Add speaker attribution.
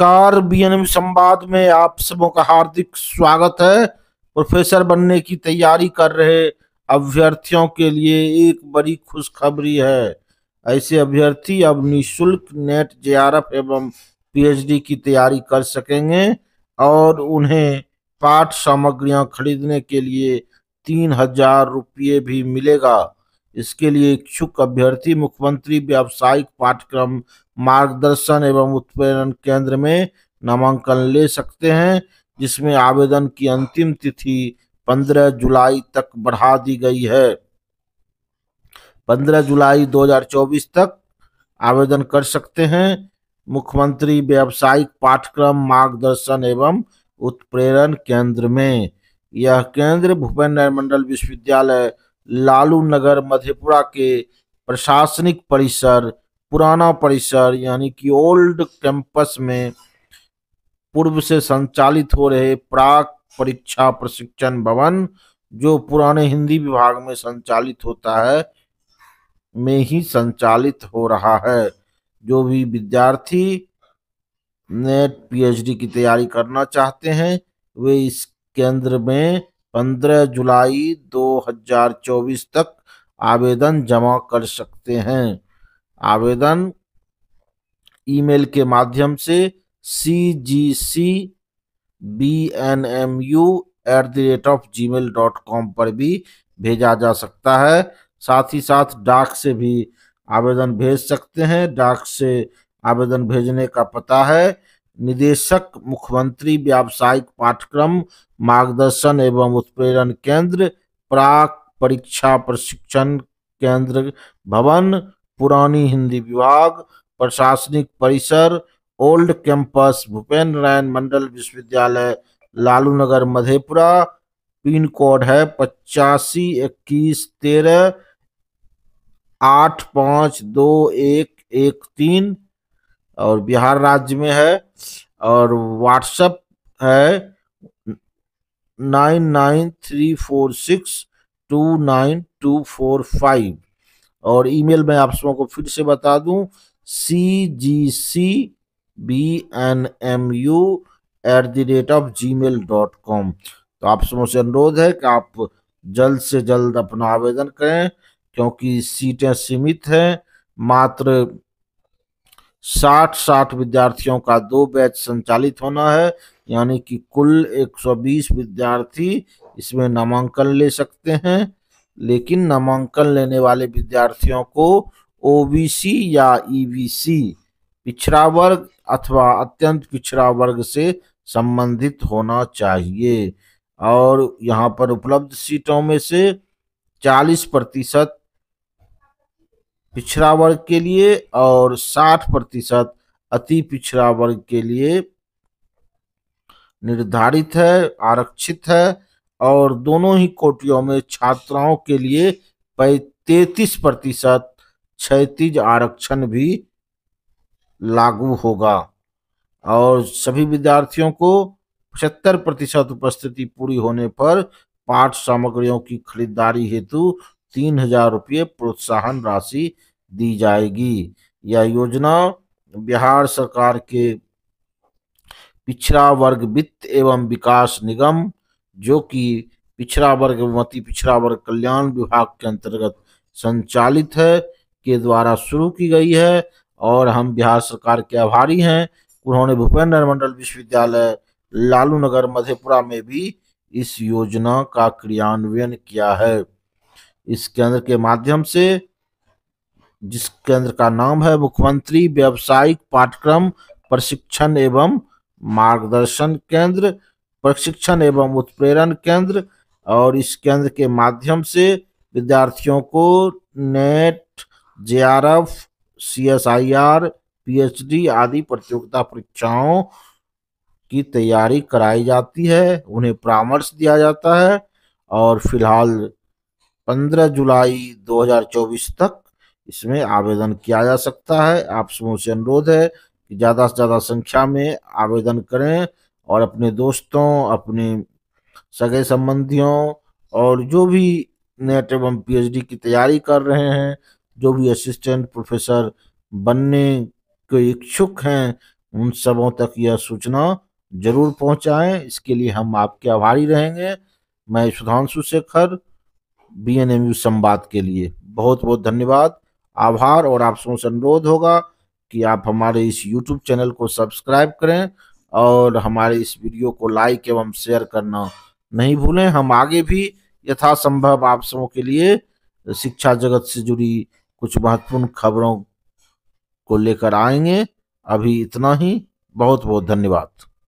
Speaker 1: नमस्कार बीएनएम संवाद में आप सबों का हार्दिक स्वागत है प्रोफेसर बनने की तैयारी कर रहे अभ्यर्थियों के लिए एक बड़ी खुशखबरी है ऐसे अभ्यर्थी अब निशुल्क नेट जे एवं पीएचडी की तैयारी कर सकेंगे और उन्हें पाठ सामग्रियां खरीदने के लिए तीन हजार रुपये भी मिलेगा इसके लिए इच्छुक अभ्यर्थी मुख्यमंत्री व्यावसायिक पाठ्यक्रम मार्गदर्शन एवं उत्प्रेरण केंद्र में नामांकन ले सकते हैं जिसमें आवेदन की अंतिम तिथि 15 जुलाई तक बढ़ा दी गई है 15 जुलाई 2024 तक आवेदन कर सकते हैं मुख्यमंत्री व्यावसायिक पाठ्यक्रम मार्गदर्शन एवं उत्प्रेरण केंद्र में यह केंद्र भूपेन्द्र मंडल विश्वविद्यालय लालू नगर मधेपुरा के प्रशासनिक परिसर पुराना परिसर यानी कि ओल्ड कैंपस में पूर्व से संचालित हो रहे प्राक परीक्षा प्रशिक्षण भवन जो पुराने हिंदी विभाग में संचालित होता है में ही संचालित हो रहा है जो भी विद्यार्थी नेट पीएचडी की तैयारी करना चाहते हैं वे इस केंद्र में पंद्रह जुलाई 2024 तक आवेदन जमा कर सकते हैं आवेदन ईमेल के माध्यम से C G C B N M U at the rate of gmail dot com पर भी भेजा जा सकता है साथ ही साथ डाक से भी आवेदन भेज सकते हैं डाक से आवेदन भेजने का पता है निदेशक मुख्यमंत्री व्यावसायिक पाठ्यक्रम मार्गदर्शन एवं उत्प्रेरण केंद्र प्राक परीक्षा प्रशिक्षण केंद्र भवन पुरानी हिंदी विभाग प्रशासनिक परिसर ओल्ड कैंपस भूपेन्द्र नारायण मंडल विश्वविद्यालय लालू नगर मधेपुरा पिन कोड है पचासी इक्कीस तेरह आठ पाँच दो एक एक तीन और बिहार राज्य में है और व्हाट्सअप है nine nine three four six two nine two four five और ईमेल मैं आप सबको फिर से बता दूं C G C B N M U at the rate of gmail dot com तो आप सबों से अनुरोध है कि आप जल्द से जल्द अपना आवेदन करें क्योंकि सीटें सीमित हैं मात्र साठ साठ विद्यार्थियों का दो बैच संचालित होना है यानी कि कुल 120 विद्यार्थी इसमें नामांकन ले सकते हैं लेकिन नामांकन लेने वाले विद्यार्थियों को ओबीसी या सी e पिछड़ा वर्ग अथवा अत्यंत पिछड़ा वर्ग से संबंधित होना चाहिए और यहाँ पर उपलब्ध सीटों में से 40 प्रतिशत पिछड़ा वर्ग के लिए और 60 प्रतिशत अति पिछड़ा वर्ग के लिए निर्धारित है आरक्षित है और दोनों ही कोटियों में छात्राओं के लिए पैतीस प्रतिशत क्षतिज आरक्षण भी लागू होगा और सभी विद्यार्थियों को पचहत्तर प्रतिशत उपस्थिति पूरी होने पर पाठ सामग्रियों की खरीदारी हेतु तीन हजार रुपये प्रोत्साहन राशि दी जाएगी यह योजना बिहार सरकार के पिछड़ा वर्ग वित्त एवं विकास निगम जो कि पिछड़ा वर्ग मती पिछड़ा वर्ग कल्याण विभाग के अंतर्गत संचालित है के द्वारा शुरू की गई है और हम बिहार सरकार के आभारी हैं उन्होंने भूपेन्द्र मंडल विश्वविद्यालय लालू नगर मधेपुरा में भी इस योजना का क्रियान्वयन किया है इस केंद्र के माध्यम से जिस केंद्र का नाम है मुख्यमंत्री व्यावसायिक पाठ्यक्रम प्रशिक्षण एवं मार्गदर्शन केंद्र प्रशिक्षण एवं उत्प्रेरण केंद्र और इस केंद्र के माध्यम से विद्यार्थियों को NET J R F C S I R P H D आदि प्रतियोगिता परीक्षाओं की तैयारी कराई जाती है उन्हें परामर्श दिया जाता है और फिलहाल 15 जुलाई 2024 तक इसमें आवेदन किया जा सकता है आप समूह से अनुरोध है कि ज़्यादा से ज़्यादा संख्या में आवेदन करें और अपने दोस्तों अपने सगे संबंधियों और जो भी नेट एवं पीएचडी की तैयारी कर रहे हैं जो भी असिस्टेंट प्रोफेसर बनने के इच्छुक हैं उन सबों तक यह सूचना जरूर पहुंचाएं इसके लिए हम आपके आभारी रहेंगे मैं Sudhanshu Shekhar B N M U संवाद के लिए बहुत बहुत धन्यवाद आभार और आपसे अनुरोध होगा कि आप हमारे इस यूट्यूब चैनल को सब्सक्राइब करें और हमारे इस वीडियो को लाइक एवं शेयर करना नहीं भूलें हम आगे भी यथासंभव आप सबों के लिए शिक्षा जगत से जुड़ी कुछ महत्वपूर्ण खबरों को लेकर आएंगे अभी इतना ही बहुत बहुत धन्यवाद